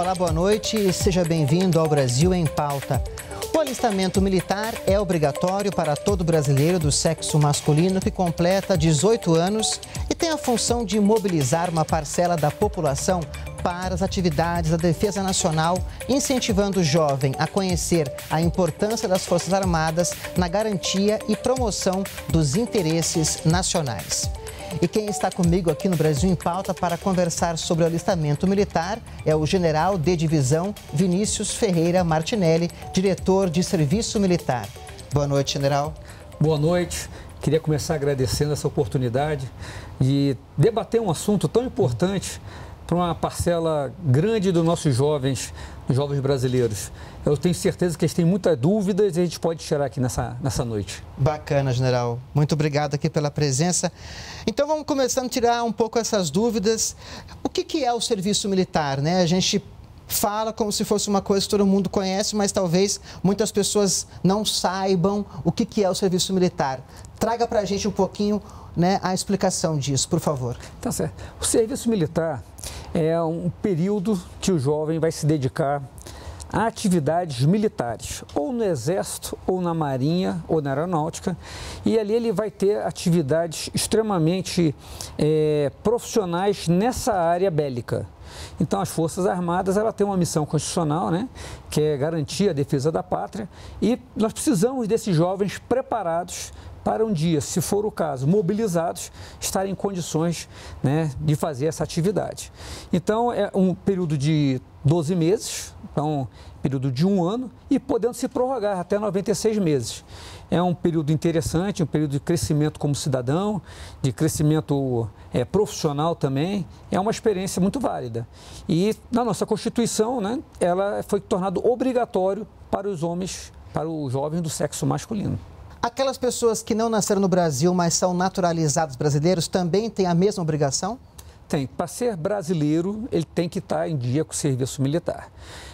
Olá, boa noite e seja bem-vindo ao Brasil em Pauta. O alistamento militar é obrigatório para todo brasileiro do sexo masculino que completa 18 anos e tem a função de mobilizar uma parcela da população para as atividades da Defesa Nacional, incentivando o jovem a conhecer a importância das Forças Armadas na garantia e promoção dos interesses nacionais. E quem está comigo aqui no Brasil em Pauta para conversar sobre o alistamento militar é o general de divisão Vinícius Ferreira Martinelli, diretor de Serviço Militar. Boa noite, general. Boa noite. Queria começar agradecendo essa oportunidade de debater um assunto tão importante para uma parcela grande dos nossos jovens, dos jovens brasileiros. Eu tenho certeza que eles têm muitas dúvidas e a gente pode tirar aqui nessa, nessa noite. Bacana, general. Muito obrigado aqui pela presença. Então vamos começando a tirar um pouco essas dúvidas. O que, que é o serviço militar? Né? A gente fala como se fosse uma coisa que todo mundo conhece, mas talvez muitas pessoas não saibam o que, que é o serviço militar. Traga para a gente um pouquinho né, a explicação disso, por favor. Tá certo. O serviço militar é um período que o jovem vai se dedicar a atividades militares, ou no Exército, ou na Marinha, ou na Aeronáutica, e ali ele vai ter atividades extremamente é, profissionais nessa área bélica. Então, as Forças Armadas ela tem uma missão constitucional, né, que é garantir a defesa da pátria, e nós precisamos desses jovens preparados para um dia, se for o caso, mobilizados, estarem em condições né, de fazer essa atividade. Então, é um período de 12 meses, então, período de um ano, e podendo se prorrogar até 96 meses. É um período interessante, um período de crescimento como cidadão, de crescimento é, profissional também. É uma experiência muito válida. E na nossa Constituição, né, ela foi tornado obrigatório para os homens, para os jovens do sexo masculino. Aquelas pessoas que não nasceram no Brasil, mas são naturalizados brasileiros, também têm a mesma obrigação? Tem. Para ser brasileiro, ele tem que estar em dia com o serviço militar.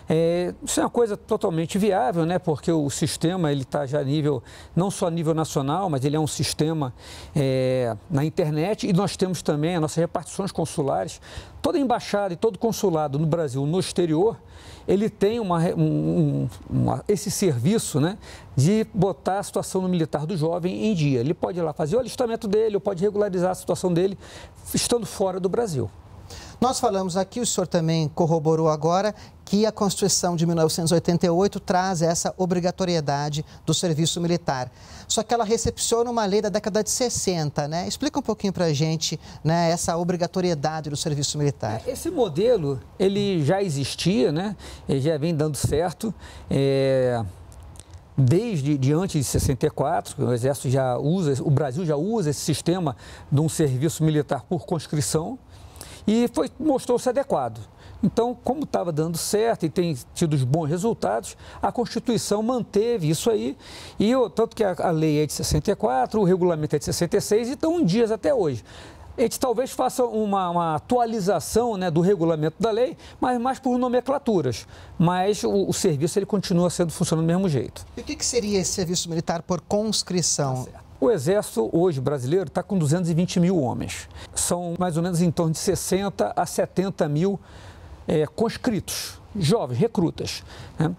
É, isso é uma coisa totalmente viável, né? porque o sistema ele está já a nível, não só a nível nacional, mas ele é um sistema é, na internet e nós temos também as nossas repartições consulares. Toda embaixada e todo consulado no Brasil, no exterior, ele tem uma, um, uma, esse serviço né, de botar a situação no militar do jovem em dia. Ele pode ir lá fazer o alistamento dele, ou pode regularizar a situação dele, estando fora do Brasil. Nós falamos aqui, o senhor também corroborou agora, que a Constituição de 1988 traz essa obrigatoriedade do serviço militar. Só que ela recepciona uma lei da década de 60, né? Explica um pouquinho para a gente né, essa obrigatoriedade do serviço militar. É, esse modelo, ele já existia, né? Ele já vem dando certo. É desde de antes de 64, o exército já usa, o Brasil já usa esse sistema de um serviço militar por conscrição e foi mostrou-se adequado. Então, como estava dando certo e tem tido bons resultados, a Constituição manteve isso aí, e eu, tanto que a, a lei é de 64, o regulamento é de 66 e estão em dias até hoje. A gente talvez faça uma, uma, atualização né, do regulamento da lei, mas mais por nomenclaturas. Mas o, o serviço ele continua sendo funcionando do mesmo jeito. E o que, que seria esse serviço militar por conscrição? Tá o Exército hoje brasileiro está com 220 mil homens. São mais ou menos em torno de 60 a 70 mil é, conscritos, jovens, recrutas. Né?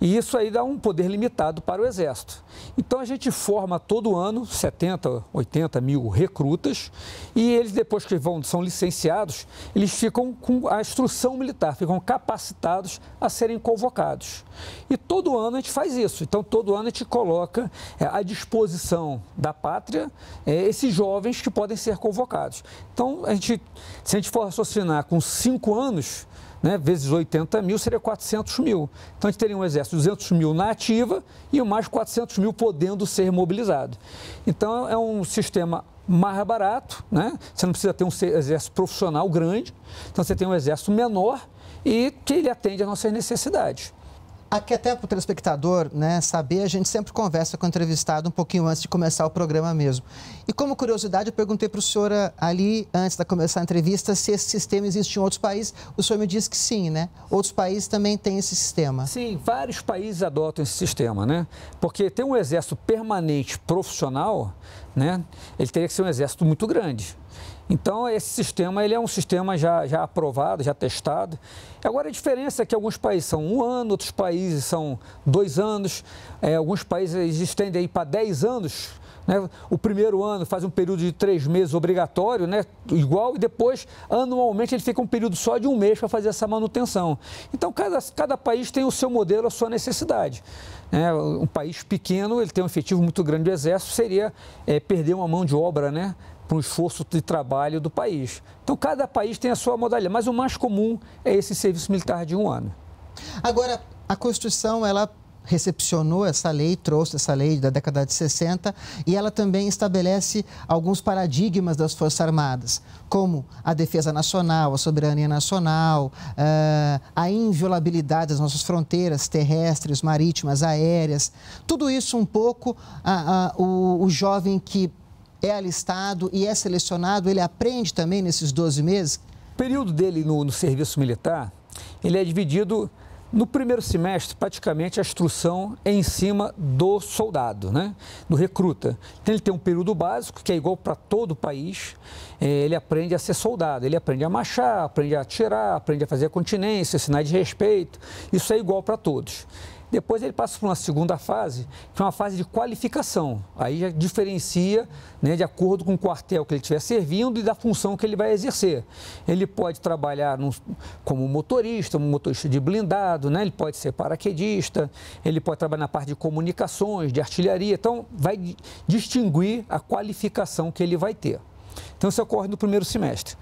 E isso aí dá um poder limitado para o Exército. Então a gente forma todo ano 70, 80 mil recrutas e eles, depois que vão, são licenciados, eles ficam com a instrução militar, ficam capacitados a serem convocados. E todo ano a gente faz isso. Então todo ano a gente coloca é, à disposição da pátria é, esses jovens que podem ser convocados. Então a gente, se a gente for raciocinar com cinco anos, né, vezes 80 mil seria 400 mil. Então a gente teria um exército de 200 mil na ativa e mais 400 mil podendo ser mobilizado. Então é um sistema mais barato, né? você não precisa ter um exército profissional grande, então você tem um exército menor e que ele atende às nossas necessidades. Aqui até para o telespectador né, saber, a gente sempre conversa com o entrevistado um pouquinho antes de começar o programa mesmo. E como curiosidade, eu perguntei para o senhor ah, ali, antes de começar a entrevista, se esse sistema existe em outros países. O senhor me disse que sim, né? Outros países também têm esse sistema. Sim, vários países adotam esse sistema, né? Porque ter um exército permanente profissional, né? Ele teria que ser um exército muito grande. Então, esse sistema ele é um sistema já, já aprovado, já testado. Agora, a diferença é que alguns países são um ano, outros países são dois anos, é, alguns países estendem aí para dez anos. Né? O primeiro ano faz um período de três meses obrigatório, né? igual, e depois, anualmente, ele fica um período só de um mês para fazer essa manutenção. Então, cada, cada país tem o seu modelo, a sua necessidade. Né? Um país pequeno, ele tem um efetivo muito grande do exército, seria é, perder uma mão de obra né? para o esforço de trabalho do país. Então, cada país tem a sua modalidade, mas o mais comum é esse serviço militar de um ano. Agora, a Constituição, ela recepcionou essa lei, trouxe essa lei da década de 60 e ela também estabelece alguns paradigmas das Forças Armadas, como a defesa nacional, a soberania nacional, eh, a inviolabilidade das nossas fronteiras terrestres, marítimas, aéreas. Tudo isso um pouco a, a, o, o jovem que é alistado e é selecionado, ele aprende também nesses 12 meses? O período dele no, no serviço militar, ele é dividido no primeiro semestre, praticamente a instrução é em cima do soldado, né? do recruta. Então, ele tem um período básico, que é igual para todo o país. É, ele aprende a ser soldado, ele aprende a marchar, aprende a atirar, aprende a fazer continência, sinais de respeito. Isso é igual para todos. Depois ele passa para uma segunda fase, que é uma fase de qualificação. Aí já diferencia né, de acordo com o quartel que ele estiver servindo e da função que ele vai exercer. Ele pode trabalhar num, como motorista, um motorista de blindado, né? ele pode ser paraquedista, ele pode trabalhar na parte de comunicações, de artilharia. Então, vai distinguir a qualificação que ele vai ter. Então, isso ocorre no primeiro semestre,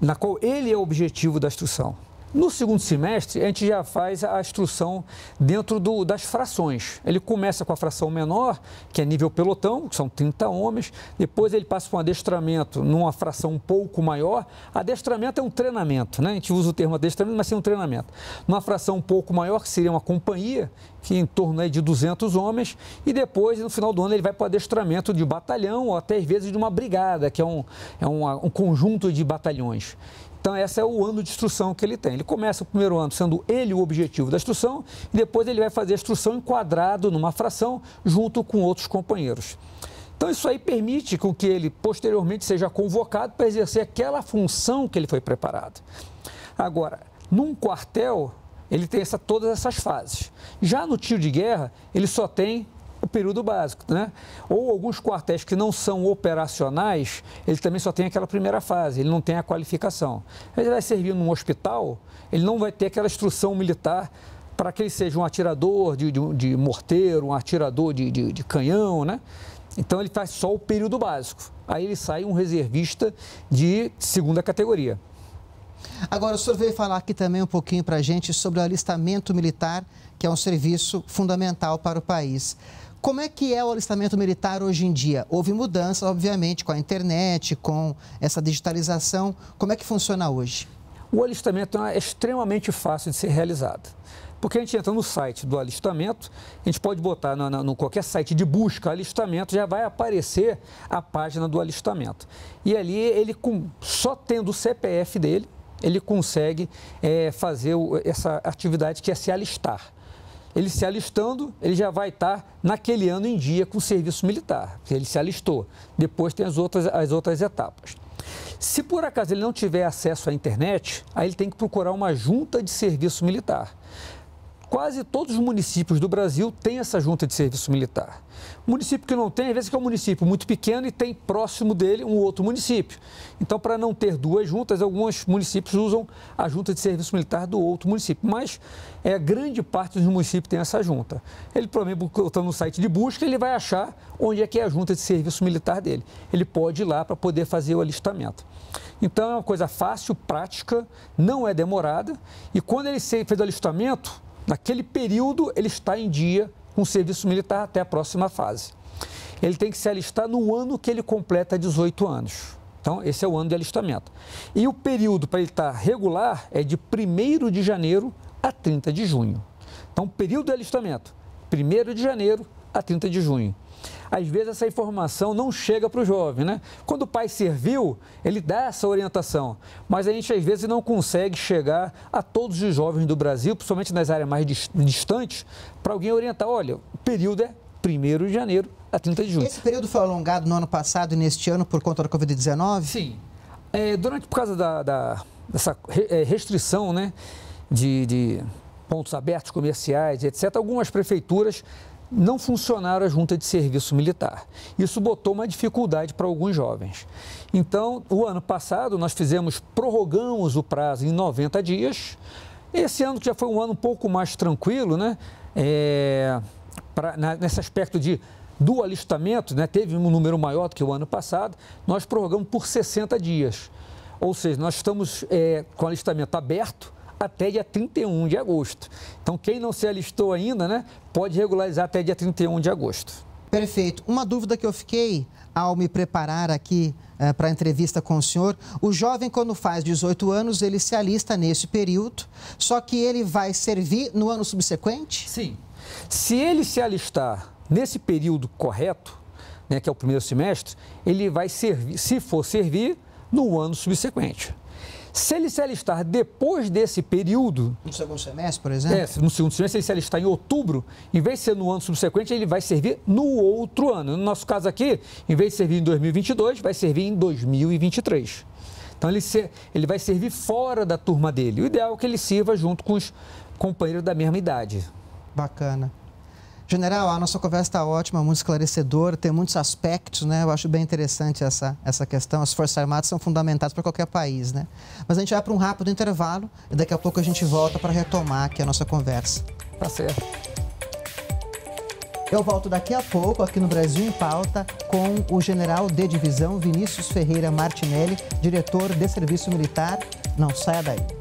na qual ele é o objetivo da instrução. No segundo semestre, a gente já faz a instrução dentro do, das frações. Ele começa com a fração menor, que é nível pelotão, que são 30 homens, depois ele passa para um adestramento numa fração um pouco maior. Adestramento é um treinamento, né? A gente usa o termo adestramento, mas sim um treinamento. Numa fração um pouco maior, que seria uma companhia, que é em torno de 200 homens, e depois, no final do ano, ele vai para o adestramento de batalhão, ou até às vezes de uma brigada, que é um, é um, um conjunto de batalhões. Então, esse é o ano de instrução que ele tem. Ele começa o primeiro ano sendo ele o objetivo da instrução, e depois ele vai fazer a instrução enquadrado numa fração junto com outros companheiros. Então, isso aí permite com que ele posteriormente seja convocado para exercer aquela função que ele foi preparado. Agora, num quartel, ele tem essa, todas essas fases. Já no tiro de guerra, ele só tem o período básico, né? Ou alguns quartéis que não são operacionais, ele também só tem aquela primeira fase, ele não tem a qualificação. Ele vai servir num hospital, ele não vai ter aquela instrução militar para que ele seja um atirador de, de, de morteiro, um atirador de, de, de canhão, né? Então ele faz só o período básico. Aí ele sai um reservista de segunda categoria. Agora, o senhor veio falar aqui também um pouquinho para a gente sobre o alistamento militar, que é um serviço fundamental para o país. Como é que é o alistamento militar hoje em dia? Houve mudanças, obviamente, com a internet, com essa digitalização. Como é que funciona hoje? O alistamento é extremamente fácil de ser realizado. Porque a gente entra no site do alistamento, a gente pode botar no, no, no, qualquer site de busca alistamento, já vai aparecer a página do alistamento. E ali ele, com, só tendo o CPF dele, ele consegue é, fazer o, essa atividade que é se alistar ele se alistando, ele já vai estar naquele ano em dia com o serviço militar, ele se alistou. Depois tem as outras, as outras etapas. Se por acaso ele não tiver acesso à internet, aí ele tem que procurar uma junta de serviço militar. Quase todos os municípios do Brasil têm essa junta de serviço militar. município que não tem, às vezes, é um município muito pequeno e tem próximo dele um outro município. Então, para não ter duas juntas, alguns municípios usam a junta de serviço militar do outro município. Mas é, grande parte dos municípios tem essa junta. Ele, por exemplo, está no site de busca, ele vai achar onde é que é a junta de serviço militar dele. Ele pode ir lá para poder fazer o alistamento. Então, é uma coisa fácil, prática, não é demorada. E quando ele fez o alistamento, Naquele período, ele está em dia com o serviço militar até a próxima fase. Ele tem que se alistar no ano que ele completa 18 anos. Então, esse é o ano de alistamento. E o período para ele estar regular é de 1 de janeiro a 30 de junho. Então, período de alistamento, 1 de janeiro a 30 de junho às vezes essa informação não chega para o jovem, né? Quando o pai serviu, ele dá essa orientação, mas a gente às vezes não consegue chegar a todos os jovens do Brasil, principalmente nas áreas mais distantes, para alguém orientar, olha, o período é 1 de janeiro a 30 de junho. Esse período foi alongado no ano passado e neste ano por conta da Covid-19? Sim. É, durante, por causa da, da dessa é, restrição, né, de, de pontos abertos comerciais, etc., algumas prefeituras não funcionaram a junta de serviço militar. Isso botou uma dificuldade para alguns jovens. Então, o ano passado, nós fizemos, prorrogamos o prazo em 90 dias. Esse ano, que já foi um ano um pouco mais tranquilo, né? É, pra, na, nesse aspecto de do alistamento, né, teve um número maior do que o ano passado, nós prorrogamos por 60 dias. Ou seja, nós estamos é, com o alistamento aberto, até dia 31 de agosto. Então, quem não se alistou ainda, né, pode regularizar até dia 31 de agosto. Perfeito. Uma dúvida que eu fiquei ao me preparar aqui é, eh, para a entrevista com o senhor, o jovem quando faz 18 anos, ele se alista nesse período, só que ele vai servir no ano subsequente? Sim. Se ele se alistar nesse período correto, né, que é o primeiro semestre, ele vai servir, se for servir, no ano subsequente. Se ele se alistar depois desse período. No segundo semestre, por exemplo? É, no segundo semestre, se ele se alistar em outubro, em vez de ser no ano subsequente, ele vai servir no outro ano. No nosso caso aqui, em vez de servir em 2022, vai servir em 2023. Então ele, se, ele vai servir fora da turma dele. O ideal é que ele sirva junto com os companheiros da mesma idade. Bacana. General, a nossa conversa está ótima, muito esclarecedora, tem muitos aspectos, né? Eu acho bem interessante essa, essa questão. As Forças Armadas são fundamentais para qualquer país, né? Mas a gente vai para um rápido intervalo e daqui a pouco a gente volta para retomar aqui a nossa conversa. Tá certo. Eu volto daqui a pouco, aqui no Brasil em Pauta, com o general de divisão Vinícius Ferreira Martinelli, diretor de Serviço Militar. Não saia daí.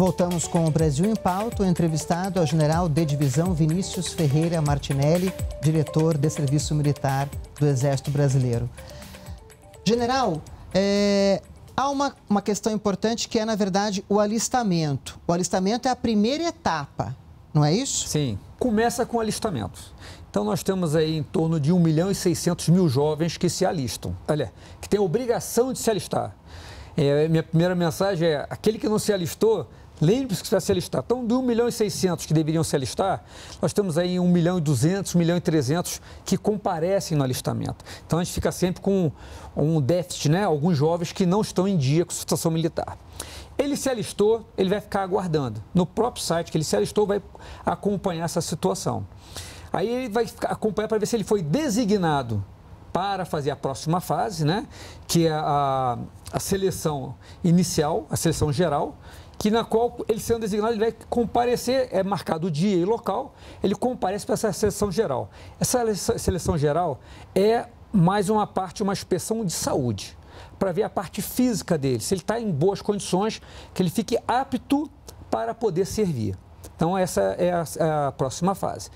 Voltamos com o Brasil em Pauta. entrevistado ao é o general de divisão Vinícius Ferreira Martinelli, diretor de Serviço Militar do Exército Brasileiro. General, é, há uma, uma questão importante que é, na verdade, o alistamento. O alistamento é a primeira etapa, não é isso? Sim, começa com alistamento. Então, nós temos aí em torno de 1 milhão e 600 mil jovens que se alistam, olha, que têm a obrigação de se alistar. É, minha primeira mensagem é: aquele que não se alistou Lembre-se que vai se alistar. Então, de 1 milhão e 600 que deveriam se alistar, nós temos aí 1 milhão e 200, 1 milhão e 300 que comparecem no alistamento. Então, a gente fica sempre com um déficit, né? Alguns jovens que não estão em dia com a situação militar. Ele se alistou, ele vai ficar aguardando. No próprio site que ele se alistou, vai acompanhar essa situação. Aí ele vai acompanhar para ver se ele foi designado para fazer a próxima fase, né? que é a, a seleção inicial, a seleção geral, que na qual ele sendo designado, ele vai comparecer, é marcado o dia e local, ele comparece para essa seleção geral. Essa seleção geral é mais uma parte, uma inspeção de saúde, para ver a parte física dele, se ele está em boas condições, que ele fique apto para poder servir. Então, essa é a, é a próxima fase.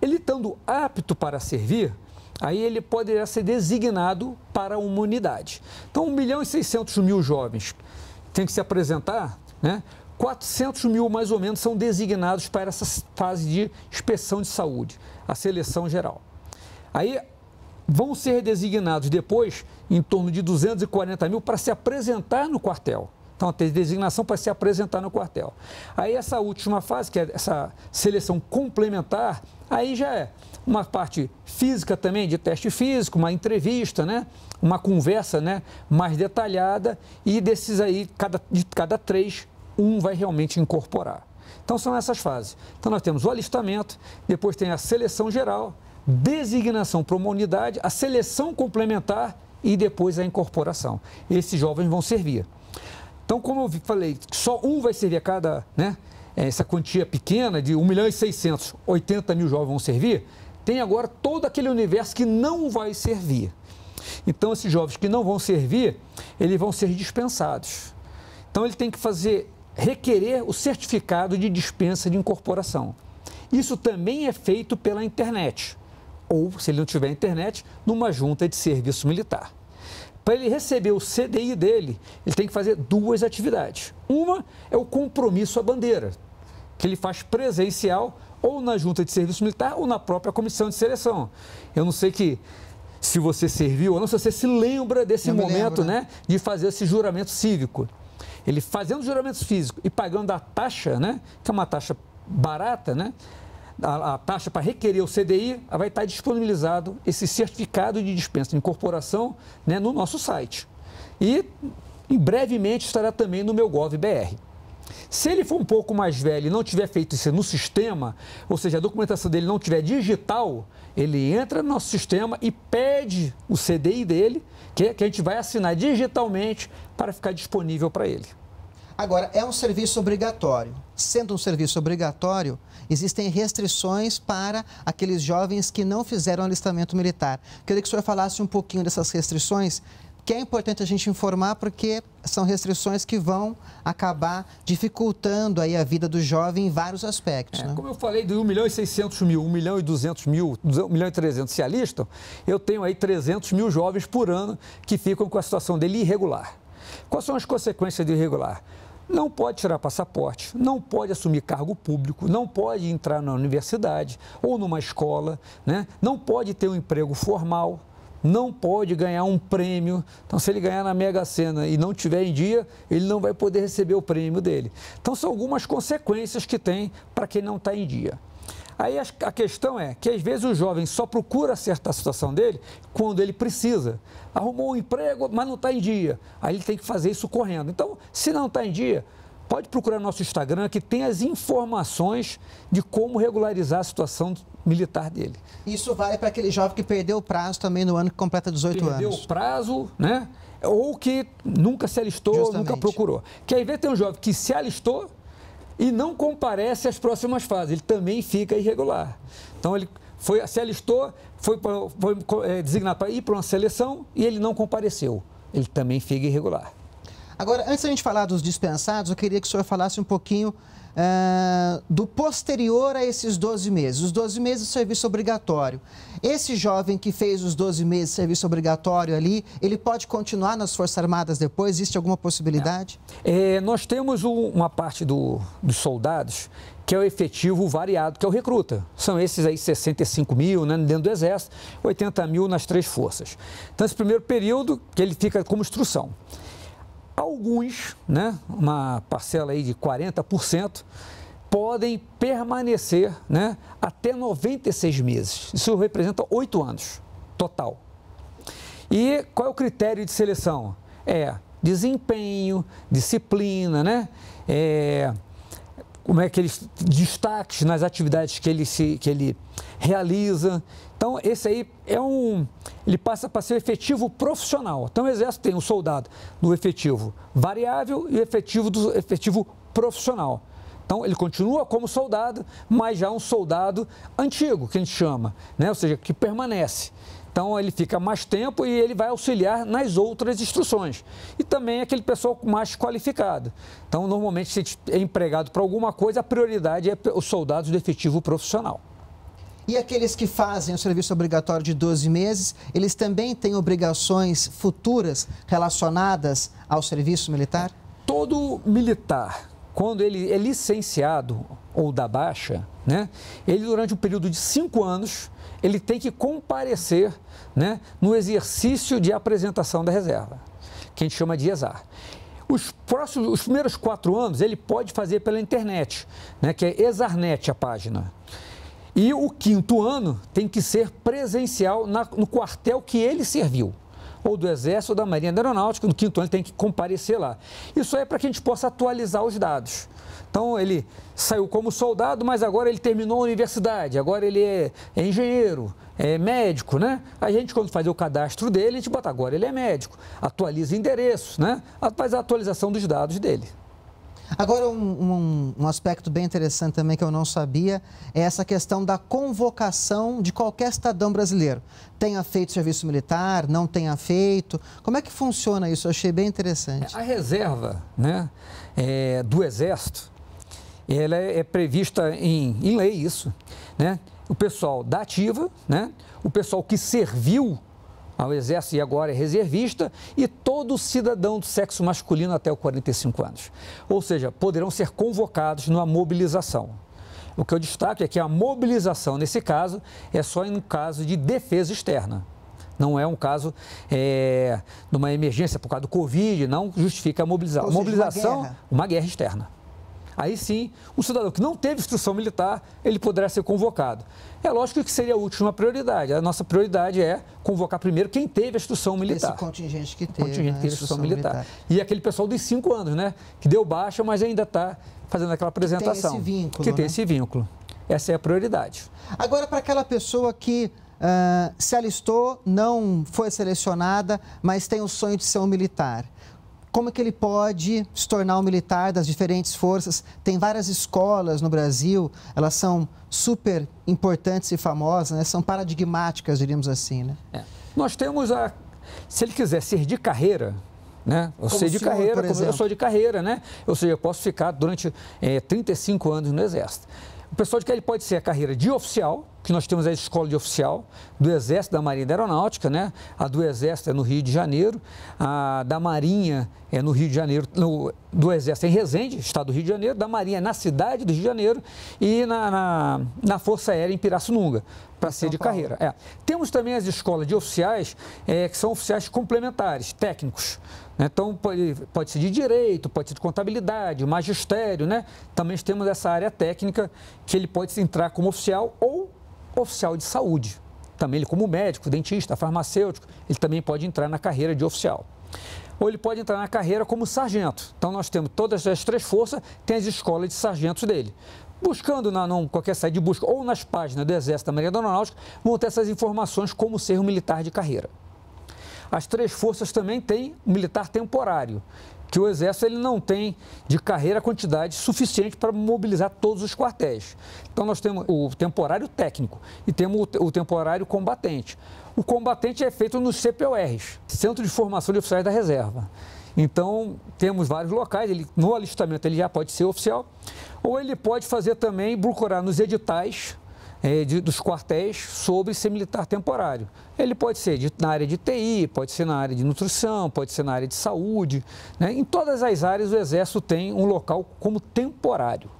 Ele estando apto para servir, aí ele poderá ser designado para uma unidade. Então, 1 milhão e 600 mil jovens tem que se apresentar né? 400 mil, mais ou menos, são designados para essa fase de inspeção de saúde, a seleção geral. Aí vão ser designados depois em torno de 240 mil para se apresentar no quartel. Então, tem designação para se apresentar no quartel. Aí, essa última fase, que é essa seleção complementar, Aí já é uma parte física também, de teste físico, uma entrevista, né? uma conversa né? mais detalhada e desses aí, cada, de cada três, um vai realmente incorporar. Então são essas fases. Então nós temos o alistamento, depois tem a seleção geral, designação para uma unidade, a seleção complementar e depois a incorporação. Esses jovens vão servir. Então, como eu falei, só um vai servir a cada, né? É, essa quantia pequena de 1 milhão e 680 mil jovens vão servir, tem agora todo aquele universo que não vai servir. Então, esses jovens que não vão servir, eles vão ser dispensados. Então, ele tem que fazer, requerer o certificado de dispensa de incorporação. Isso também é feito pela internet, ou, se ele não tiver internet, numa junta de serviço militar. Para ele receber o CDI dele, ele tem que fazer duas atividades. Uma é o compromisso à bandeira, que ele faz presencial ou na junta de serviço militar ou na própria comissão de seleção. Eu não sei que se você serviu ou não, se você se lembra desse Eu momento, né? né? de fazer esse juramento cívico. Ele fazendo juramento físico e pagando a taxa, né, que é uma taxa barata, né, a, a, taxa para requerer o CDI, vai estar disponibilizado esse certificado de dispensa de incorporação né, no nosso site. E em brevemente estará também no meu GovBR. Se ele for um pouco mais velho e não tiver feito isso no sistema, ou seja, a documentação dele não tiver digital, ele entra no nosso sistema e pede o CDI dele, que, que a gente vai assinar digitalmente para ficar disponível para ele. Agora, é um serviço obrigatório. Sendo um serviço obrigatório, existem restrições para aqueles jovens que não fizeram alistamento militar. Queria que o senhor falasse um pouquinho dessas restrições que é importante a gente informar porque são restrições que vão acabar dificultando aí a vida do jovem em vários aspectos. É, né? Como eu falei, de 1 milhão e 600 mil, 1 milhão e 200 mil, 1 milhão e 300 se alistam, eu tenho aí 300 mil jovens por ano que ficam com a situação dele irregular. Quais são as consequências de irregular? não pode tirar passaporte, não pode assumir cargo público, não pode entrar na universidade ou numa escola, né? não pode ter um emprego formal, não pode ganhar um prêmio. Então, se ele ganhar na Mega Sena e não tiver em dia, ele não vai poder receber o prêmio dele. Então, são algumas consequências que tem para quem não está em dia. Aí a questão é que às vezes o jovem só procura acertar a situação dele quando ele precisa. Arrumou um emprego, mas não está em dia. Aí ele tem que fazer isso correndo. Então, se não está em dia, Pode procurar nosso Instagram que tem as informações de como regularizar a situação militar dele. Isso vale para aquele jovem que perdeu o prazo também no ano que completa 18 perdeu anos. Perdeu o prazo, né? Ou que nunca se alistou, Justamente. nunca procurou. Que aí vê tem um jovem que se alistou e não comparece às próximas fases, ele também fica irregular. Então ele foi, se alistou, foi, foi é, designado para ir para uma seleção e ele não compareceu. Ele também fica irregular. Agora, antes da gente falar dos dispensados, eu queria que o senhor falasse um pouquinho uh, do posterior a esses 12 meses. Os 12 meses de serviço obrigatório. Esse jovem que fez os 12 meses de serviço obrigatório ali, ele pode continuar nas Forças Armadas depois? Existe alguma possibilidade? É, é nós temos uma parte do, dos soldados que é o efetivo variado, que é o recruta. São esses aí 65 mil né, dentro do Exército, 80 mil nas três forças. Então, esse primeiro período que ele fica como instrução. Alguns, né, uma parcela aí de 40%, podem permanecer né, até 96 meses. Isso representa oito anos total. E qual é o critério de seleção? É desempenho, disciplina, né? É, como é que eles destaques nas atividades que ele se que ele realiza. Então esse aí é um ele passa para ser efetivo profissional. Então o exército tem um soldado do efetivo variável e o efetivo do efetivo profissional. Então ele continua como soldado, mas já um soldado antigo que a gente chama, né? Ou seja, que permanece. Então ele fica mais tempo e ele vai auxiliar nas outras instruções. E também é aquele pessoal mais qualificado. Então, normalmente, se é empregado para alguma coisa, a prioridade é os soldados do efetivo profissional. E aqueles que fazem o serviço obrigatório de 12 meses, eles também têm obrigações futuras relacionadas ao serviço militar? Todo militar quando ele é licenciado ou da baixa, né, ele durante um período de cinco anos, ele tem que comparecer né, no exercício de apresentação da reserva, que a gente chama de ESAR. Os, próximos, os primeiros quatro anos ele pode fazer pela internet, né, que é Exarnet a página. E o quinto ano tem que ser presencial na, no quartel que ele serviu ou do Exército ou da Marinha da Aeronáutica, no quinto ano tem que comparecer lá. Isso é para que a gente possa atualizar os dados. Então ele saiu como soldado, mas agora ele terminou a universidade, agora ele é, é engenheiro, é médico, né? A gente, quando fazer o cadastro dele, a gente bota agora ele é médico, atualiza endereços, né? Faz a atualização dos dados dele. Agora, um, um, um, aspecto bem interessante também que eu não sabia é essa questão da convocação de qualquer cidadão brasileiro. Tenha feito serviço militar, não tenha feito. Como é que funciona isso? Eu achei bem interessante. A reserva né, é, do Exército, ela é, é prevista em, em lei isso, né? O pessoal da ativa, né? O pessoal que serviu ao Exército e agora é reservista, e todo cidadão do sexo masculino até os 45 anos. Ou seja, poderão ser convocados numa mobilização. O que eu destaco é que a mobilização, nesse caso, é só em um caso de defesa externa. Não é um caso é, de uma emergência por causa do Covid, não justifica a mobilização. Seja, mobilização, uma guerra, uma guerra externa. Aí sim, o cidadão que não teve instrução militar, ele poderá ser convocado. É lógico que seria a última prioridade. A nossa prioridade é convocar primeiro quem teve a instrução militar. Esse contingente que teve. O contingente né? que teve instrução, a instrução militar. militar. E aquele pessoal dos cinco anos, né? Que deu baixa, mas ainda está fazendo aquela apresentação. Que tem esse vínculo. Que tem né? esse vínculo. Essa é a prioridade. Agora, para aquela pessoa que uh, se alistou, não foi selecionada, mas tem o sonho de ser um militar como é que ele pode se tornar um militar das diferentes forças. Tem várias escolas no Brasil, elas são super importantes e famosas, né? são paradigmáticas, diríamos assim. Né? É. Nós temos a. Se ele quiser ser de carreira, né? Eu como sei de senhor, carreira, como eu sou de carreira, né? Ou seja, eu posso ficar durante é, eh, 35 anos no Exército. O pessoal de que ele pode ser a carreira de oficial, que nós temos a escola de oficial do Exército, da Marinha da Aeronáutica, né? A do Exército é no Rio de Janeiro, a da Marinha é no Rio de Janeiro, no, do Exército é em Resende, estado do Rio de Janeiro, da Marinha é na cidade do Rio de Janeiro e na, na, na Força Aérea em Pirassununga, para ser de carreira. É. Temos também as escolas de oficiais, é, que são oficiais complementares, técnicos. Né? Então, pode, pode ser de direito, pode ser de contabilidade, magistério, né? Também temos essa área técnica que ele pode entrar como oficial ou oficial de saúde. Também ele, como médico, dentista, farmacêutico, ele também pode entrar na carreira de oficial. Ou ele pode entrar na carreira como sargento. Então nós temos todas as três forças, tem as escolas de sargentos dele. Buscando na não, qualquer site de busca ou nas páginas do Exército da Marinha da Aeronáutica, vão ter essas informações como ser um militar de carreira. As três forças também têm um militar temporário, que o Exército ele não tem de carreira quantidade suficiente para mobilizar todos os quartéis. Então nós temos o temporário técnico e temos o temporário combatente. O combatente é feito nos CPORs, Centro de Formação de Oficiais da Reserva. Então temos vários locais, ele, no alistamento ele já pode ser oficial, ou ele pode fazer também, procurar nos editais é, de, dos quartéis sobre ser militar temporário. Ele pode ser de, na área de TI, pode ser na área de nutrição, pode ser na área de saúde. Né? Em todas as áreas, o Exército tem um local como temporário.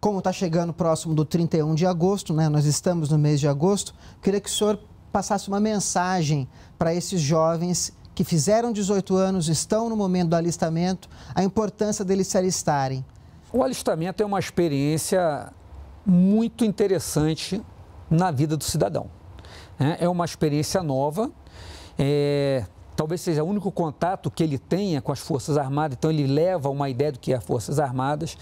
Como está chegando próximo do 31 de agosto, né? nós estamos no mês de agosto, queria que o senhor passasse uma mensagem para esses jovens que fizeram 18 anos, estão no momento do alistamento, a importância deles se alistarem. O alistamento é uma experiência muito interessante na vida do cidadão. Né? É uma experiência nova, é, talvez seja o único contato que ele tenha com as Forças Armadas, então ele leva uma ideia do que é as Forças Armadas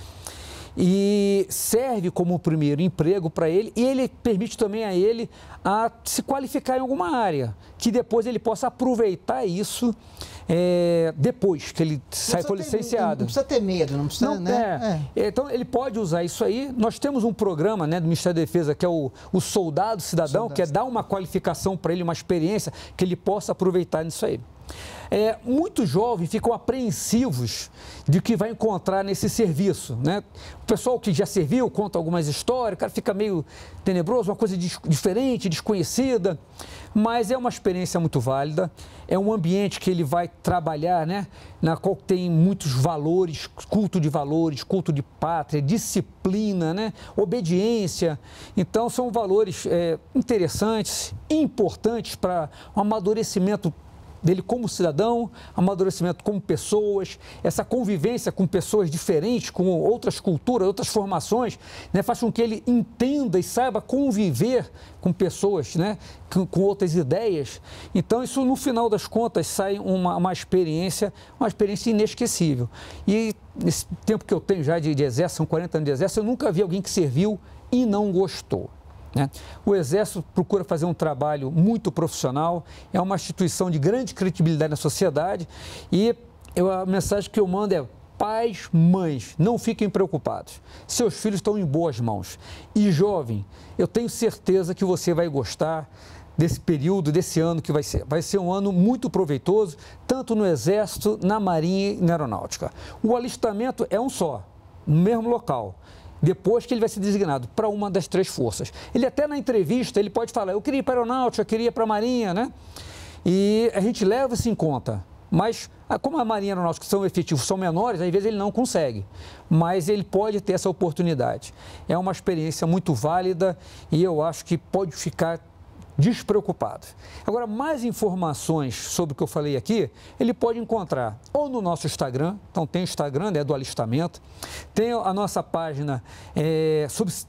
e serve como primeiro emprego para ele e ele permite também a ele a se qualificar em alguma área, que depois ele possa aproveitar isso é, depois que ele sai for licenciado. Ter, não precisa ter medo, não precisa, não, né? É. é. Então, ele pode usar isso aí. Nós temos um programa né, do Ministério da Defesa, que é o, o Soldado Cidadão, soldado. que é dar uma qualificação para ele, uma experiência que ele possa aproveitar nisso aí. É, muitos jovens ficam apreensivos de que vai encontrar nesse serviço. Né? O pessoal que já serviu conta algumas histórias, o cara fica meio tenebroso, uma coisa diferente, desconhecida, mas é uma experiência muito válida, é um ambiente que ele vai trabalhar, né? na qual tem muitos valores, culto de valores, culto de pátria, disciplina, né? obediência. Então, são valores é, interessantes, importantes para um amadurecimento dele como cidadão, amadurecimento como pessoas, essa convivência com pessoas diferentes, com outras culturas, outras formações, né, faz com que ele entenda e saiba conviver com pessoas, né, com, com, outras ideias. Então, isso no final das contas sai uma, uma experiência, uma experiência inesquecível. E nesse tempo que eu tenho já de, de exército, são 40 anos de exército, eu nunca vi alguém que serviu e não gostou. Né? O Exército procura fazer um trabalho muito profissional, é uma instituição de grande credibilidade na sociedade e eu, a mensagem que eu mando é pais, mães, não fiquem preocupados. Seus filhos estão em boas mãos. E jovem, eu tenho certeza que você vai gostar desse período, desse ano que vai ser. Vai ser um ano muito proveitoso, tanto no Exército, na Marinha e na Aeronáutica. O alistamento é um só, no mesmo local depois que ele vai ser designado para uma das três forças. Ele até na entrevista, ele pode falar, eu queria ir para a aeronáutica, eu queria ir para a marinha, né? E a gente leva isso em conta. Mas, como a Marinha e a Aeronáutica são efetivos, são menores, às vezes ele não consegue. Mas ele pode ter essa oportunidade. É uma experiência muito válida e eu acho que pode ficar despreocupado. Agora, mais informações sobre o que eu falei aqui, ele pode encontrar ou no nosso Instagram, então tem o Instagram né, do alistamento, tem a nossa página é,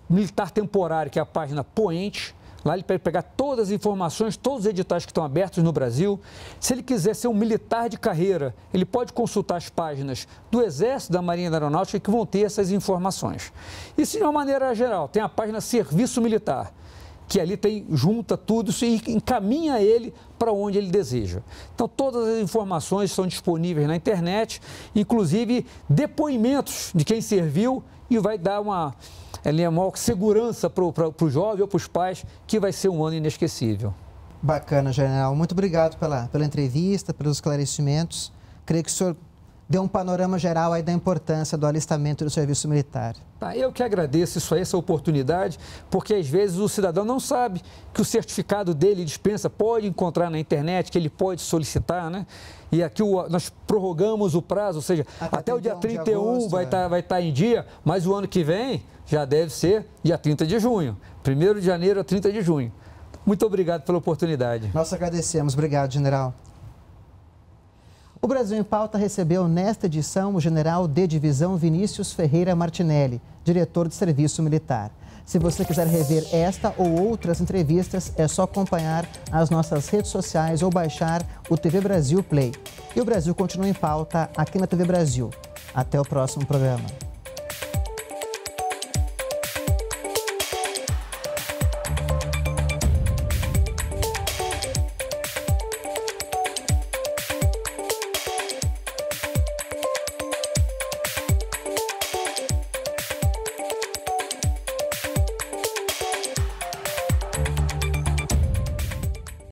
militar temporário, que é a página Poente, Lá ele pode pegar todas as informações, todos os editais que estão abertos no Brasil. Se ele quiser ser um militar de carreira, ele pode consultar as páginas do Exército, da Marinha e da Aeronáutica, que vão ter essas informações. Isso de uma maneira geral, tem a página Serviço Militar que ali tem junta tudo isso e encaminha ele para onde ele deseja. Então todas as informações estão disponíveis na internet, inclusive depoimentos de quem serviu e vai dar uma, uma maior segurança para o, para o jovem ou para os pais que vai ser um ano inesquecível. Bacana, General. Muito obrigado pela, pela entrevista, pelos esclarecimentos. Creio que o senhor deu um panorama geral aí da importância do alistamento do serviço militar. Tá, eu que agradeço isso aí, essa oportunidade, porque às vezes o cidadão não sabe que o certificado dele dispensa pode encontrar na internet, que ele pode solicitar, né? E aqui o, nós prorrogamos o prazo, ou seja, até, até o dia 31 agosto, vai estar é. tá, tá em dia, mas o ano que vem já deve ser dia 30 de junho. 1 de janeiro a 30 de junho. Muito obrigado pela oportunidade. Nós agradecemos. Obrigado, general. O Brasil em Pauta recebeu nesta edição o general de divisão Vinícius Ferreira Martinelli, diretor de serviço militar. Se você quiser rever esta ou outras entrevistas, é só acompanhar as nossas redes sociais ou baixar o TV Brasil Play. E o Brasil continua em pauta aqui na TV Brasil. Até o próximo programa.